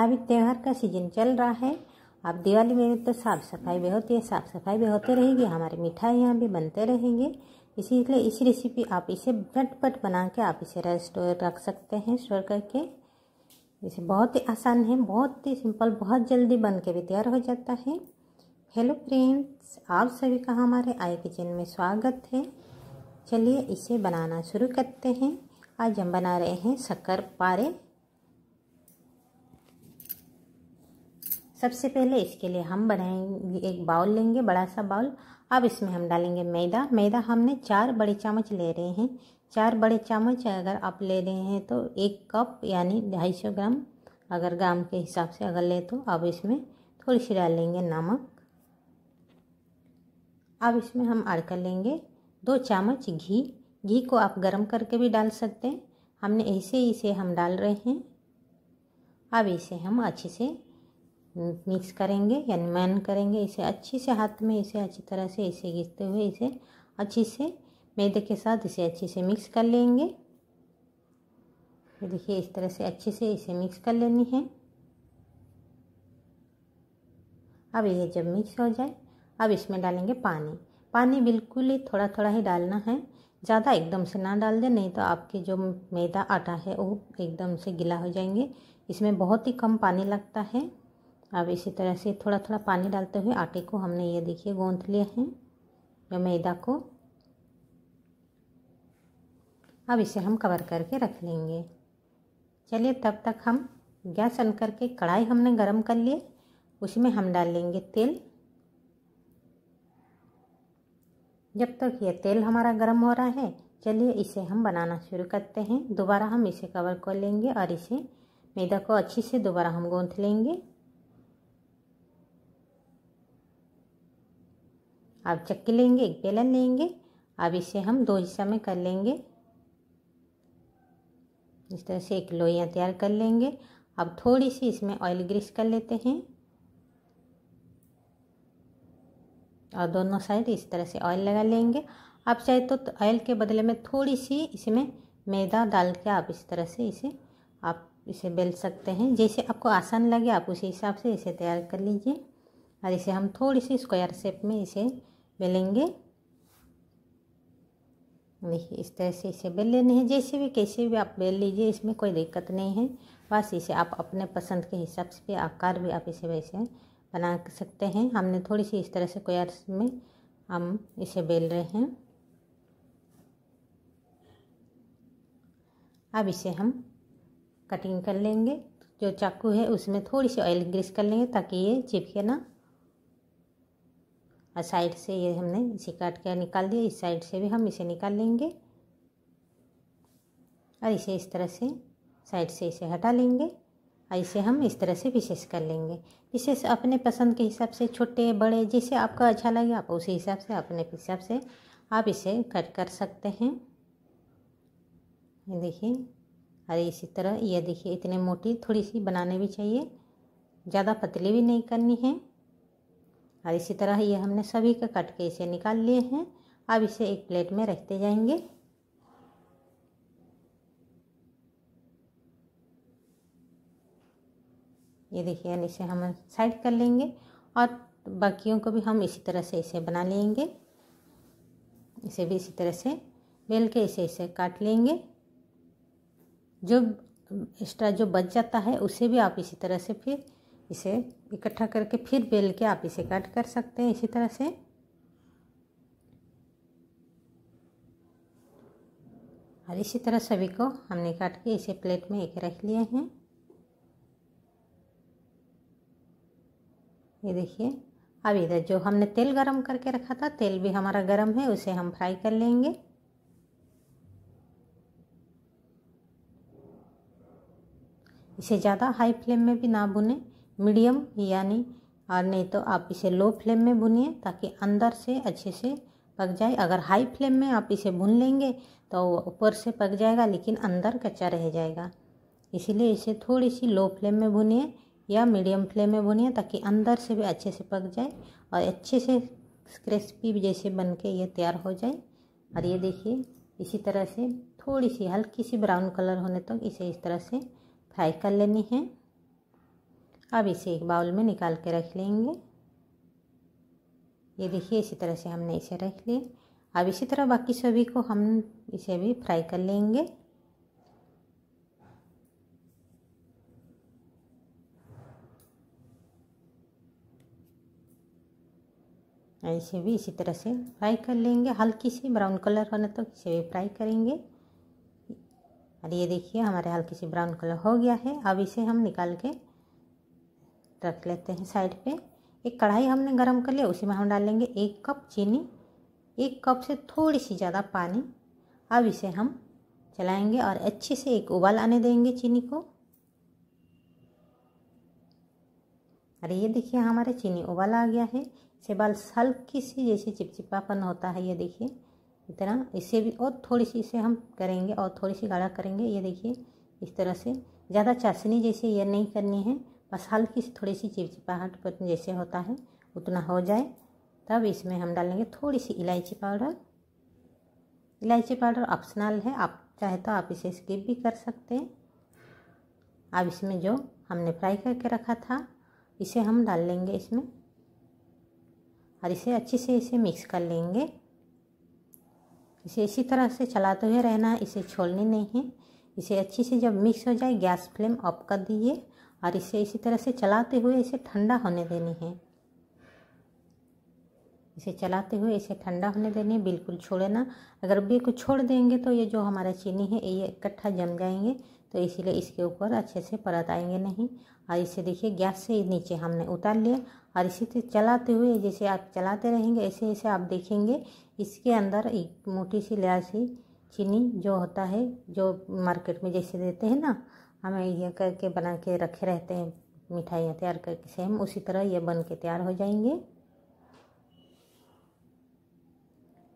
अभी त्यौहार का सीजन चल रहा है अब दिवाली में तो साफ़ सफाई भी होती है साफ़ सफाई भी होती रहेगी हमारे मिठाइयाँ भी बनते रहेंगे इसीलिए इस रेसिपी आप इसे झटपट बना के आप इसे स्टोर रख सकते हैं स्टोर करके इसे बहुत ही आसान है बहुत ही सिंपल बहुत जल्दी बन के भी तैयार हो जाता है हेलो फ्रेंड्स आप सभी का हमारे आई किचन में स्वागत है चलिए इसे बनाना शुरू करते हैं आज हम बना रहे हैं शक्कर पारे सबसे पहले इसके लिए हम बनाएंगे एक बाउल लेंगे बड़ा सा बाउल अब इसमें हम डालेंगे मैदा मैदा हमने चार बड़े चम्मच ले रहे हैं चार बड़े चम्मच अगर आप ले रहे हैं तो एक कप यानी ढाई सौ ग्राम अगर ग्राम के हिसाब से अगर ले तो अब इसमें थोड़ी सी डाल लेंगे नमक अब इसमें हम ऐड कर लेंगे दो चम्मच घी घी को आप गर्म करके भी डाल सकते हैं हमने ऐसे ही इसे हम डाल रहे हैं अब इसे हम अच्छे से मिक्स करेंगे यानी मैन करेंगे इसे अच्छे से हाथ में इसे अच्छी तरह से इसे घिसते हुए इसे अच्छे से मैदे के साथ इसे अच्छे से मिक्स कर लेंगे देखिए इस तरह से अच्छे से इसे मिक्स कर लेनी है अब ये जब मिक्स हो जाए अब इसमें डालेंगे पानी पानी बिल्कुल ही थोड़ा थोड़ा ही डालना है ज़्यादा एकदम से ना डाल दें नहीं तो आपके जो मैदा आटा है वो एकदम से गीला हो जाएंगे इसमें बहुत ही कम पानी लगता है अब इसी तरह से थोड़ा थोड़ा पानी डालते हुए आटे को हमने ये देखिए गूँथ लिया है या मैदा को अब इसे हम कवर करके रख लेंगे चलिए तब तक हम गैस ऑन करके कढ़ाई हमने गरम कर लिए उसमें हम डाल लेंगे तेल जब तक ये तेल हमारा गर्म हो रहा है चलिए इसे हम बनाना शुरू करते हैं दोबारा हम इसे कवर कर लेंगे और इसे मैदा को अच्छे से दोबारा हम गूँथ लेंगे अब चक्की लेंगे एक बेलन लेंगे अब इसे हम दो हिस्सा में कर लेंगे इस तरह से एक लोइयाँ तैयार कर लेंगे अब थोड़ी सी इसमें ऑयल ग्रीस कर लेते हैं और दोनों साइड इस तरह से ऑयल लगा लेंगे आप चाहे तो ऑयल के बदले में थोड़ी सी इसमें मैदा डाल के आप इस तरह से इसे आप इसे बेल सकते हैं जैसे आपको आसान लगे आप उसी हिसाब से इसे तैयार कर लीजिए और इसे हम थोड़ी सी स्क्वायर शेप में इसे बेलेंगे देखिए इस तरह से इसे बेल लेने हैं जैसे भी कैसे भी आप बेल लीजिए इसमें कोई दिक्कत नहीं है बस इसे आप अपने पसंद के हिसाब से भी आकार भी आप इसे वैसे बना सकते हैं हमने थोड़ी सी इस तरह से कोयर में हम इसे बेल रहे हैं अब इसे हम कटिंग कर लेंगे जो चाकू है उसमें थोड़ी सी ऑयल ग्रीस कर लेंगे ताकि ये चिपके ना और साइड से ये हमने इसे काट कर निकाल दिया इस साइड से भी हम इसे निकाल लेंगे और इसे इस तरह से साइड से इसे हटा लेंगे और इसे हम इस तरह से विशेष कर लेंगे विशेष अपने पसंद के हिसाब से छोटे बड़े जिसे आपका अच्छा लगे आप उसी हिसाब से अपने हिसाब से आप इसे कट कर सकते हैं ये देखिए अरे इसी तरह ये देखिए इतने मोटी थोड़ी सी बनाने भी चाहिए ज़्यादा पतली भी नहीं करनी है और इसी तरह ये हमने सभी के कट के इसे निकाल लिए हैं अब इसे एक प्लेट में रखते जाएंगे ये देखिए यानी इसे हम साइड कर लेंगे और बाकियों को भी हम इसी तरह से इसे बना लेंगे इसे भी इसी तरह से बेल के इसे इसे काट लेंगे जो एक्स्ट्रा जो बच जाता है उसे भी आप इसी तरह से फिर इसे इकट्ठा करके फिर बेल के आप इसे कट कर सकते हैं इसी तरह से और इसी तरह सभी को हमने काट के इसे प्लेट में एक रख लिए हैं ये देखिए अब इधर जो हमने तेल गरम करके रखा था तेल भी हमारा गरम है उसे हम फ्राई कर लेंगे इसे ज़्यादा हाई फ्लेम में भी ना भुने मीडियम यानी और नहीं तो आप इसे लो फ्लेम में भुनिए ताकि अंदर से अच्छे से पक जाए अगर हाई फ्लेम में आप इसे भून लेंगे तो ऊपर से पक जाएगा लेकिन अंदर कच्चा रह जाएगा इसीलिए इसे थोड़ी सी लो फ्लेम में भुनिए या मीडियम फ्लेम में भुनिए ताकि अंदर से भी अच्छे से पक जाए और अच्छे से क्रिस्पी जैसे बन के ये तैयार हो जाए और ये देखिए इसी तरह से थोड़ी सी हल्की सी ब्राउन कलर होने तक तो इसे इस तरह से फ्राई कर लेनी है अब इसे एक बाउल में निकाल के रख लेंगे ये देखिए इसी तरह से हमने इसे रख लिया अब इसी तरह बाकी सभी को हम इसे भी फ्राई कर लेंगे इसे भी इसी तरह से फ्राई कर लेंगे हल्की सी ब्राउन कलर होने तक तो इसे भी फ्राई करेंगे और ये देखिए हमारे हल्की सी ब्राउन कलर हो गया है अब इसे हम निकाल के रख लेते हैं साइड पे एक कढ़ाई हमने गरम कर लिया उसी में हम डालेंगे एक कप चीनी एक कप से थोड़ी सी ज़्यादा पानी अब इसे हम चलाएंगे और अच्छे से एक उबाल आने देंगे चीनी को अरे ये देखिए हमारे चीनी उबाल आ गया है इसे बाल हल्की सी जैसे चिपचिपापन होता है ये देखिए इतना इसे भी और थोड़ी सी इसे हम करेंगे और थोड़ी सी गाढ़ा करेंगे ये देखिए इस तरह से ज़्यादा चाशनी जैसे ये नहीं करनी है बस हल्की सी थोड़ी सी चिपचिपाहट पर जैसे होता है उतना हो जाए तब इसमें हम डालेंगे थोड़ी सी इलायची पाउडर इलायची पाउडर ऑप्शनल है आप चाहे तो आप इसे स्किप भी कर सकते हैं अब इसमें जो हमने फ्राई करके रखा था इसे हम डाल लेंगे इसमें और इसे अच्छे से इसे मिक्स कर लेंगे इसे इसी तरह से चलाते हुए रहना इसे छोड़ने नहीं है इसे अच्छे से जब मिक्स हो जाए गैस फ्लेम ऑफ कर दीजिए और इसे इसी तरह से चलाते हुए इसे ठंडा होने देनी है इसे चलाते हुए इसे ठंडा होने देनी है बिल्कुल ना अगर बिल्कुल छोड़ देंगे तो ये जो हमारा चीनी है ये इकट्ठा जम जाएंगे तो इसीलिए इसके ऊपर अच्छे से परत आएंगे नहीं और इसे देखिए गैस से नीचे हमने उतार लिया और इसी से चलाते हुए जैसे आप चलाते रहेंगे ऐसे ऐसे आप देखेंगे इसके अंदर एक मोटी सी लिया चीनी जो होता है जो मार्केट में जैसे देते हैं ना हमें ये करके बना के रखे रहते हैं मिठाइयाँ तैयार करके सेम उसी तरह ये बन के तैयार हो जाएंगे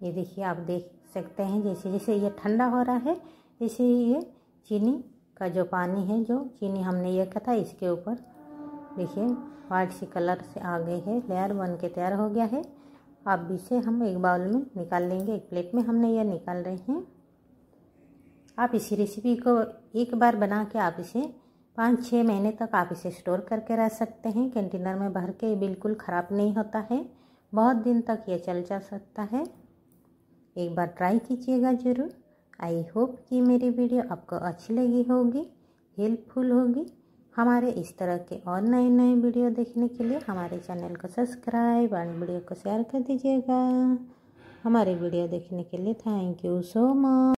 ये देखिए आप देख सकते हैं जैसे जैसे ये ठंडा हो रहा है जैसे ये चीनी का जो पानी है जो चीनी हमने ये रखा था इसके ऊपर देखिए वाइट सी कलर से आ गए है लेयर बन के तैयार हो गया है अब इसे हम एक बाउल में निकाल लेंगे एक प्लेट में हमने यह निकाल रहे हैं आप इसी रेसिपी को एक बार बना के आप इसे पाँच छः महीने तक आप इसे स्टोर करके रह सकते हैं कंटेनर में भर के बिल्कुल ख़राब नहीं होता है बहुत दिन तक ये चल जा सकता है एक बार ट्राई कीजिएगा ज़रूर आई होप कि मेरी वीडियो आपको अच्छी लगी होगी हेल्पफुल होगी हमारे इस तरह के और नए नए वीडियो देखने के लिए हमारे चैनल को सब्सक्राइब और वीडियो को शेयर कर दीजिएगा हमारे वीडियो देखने के लिए थैंक यू सो मच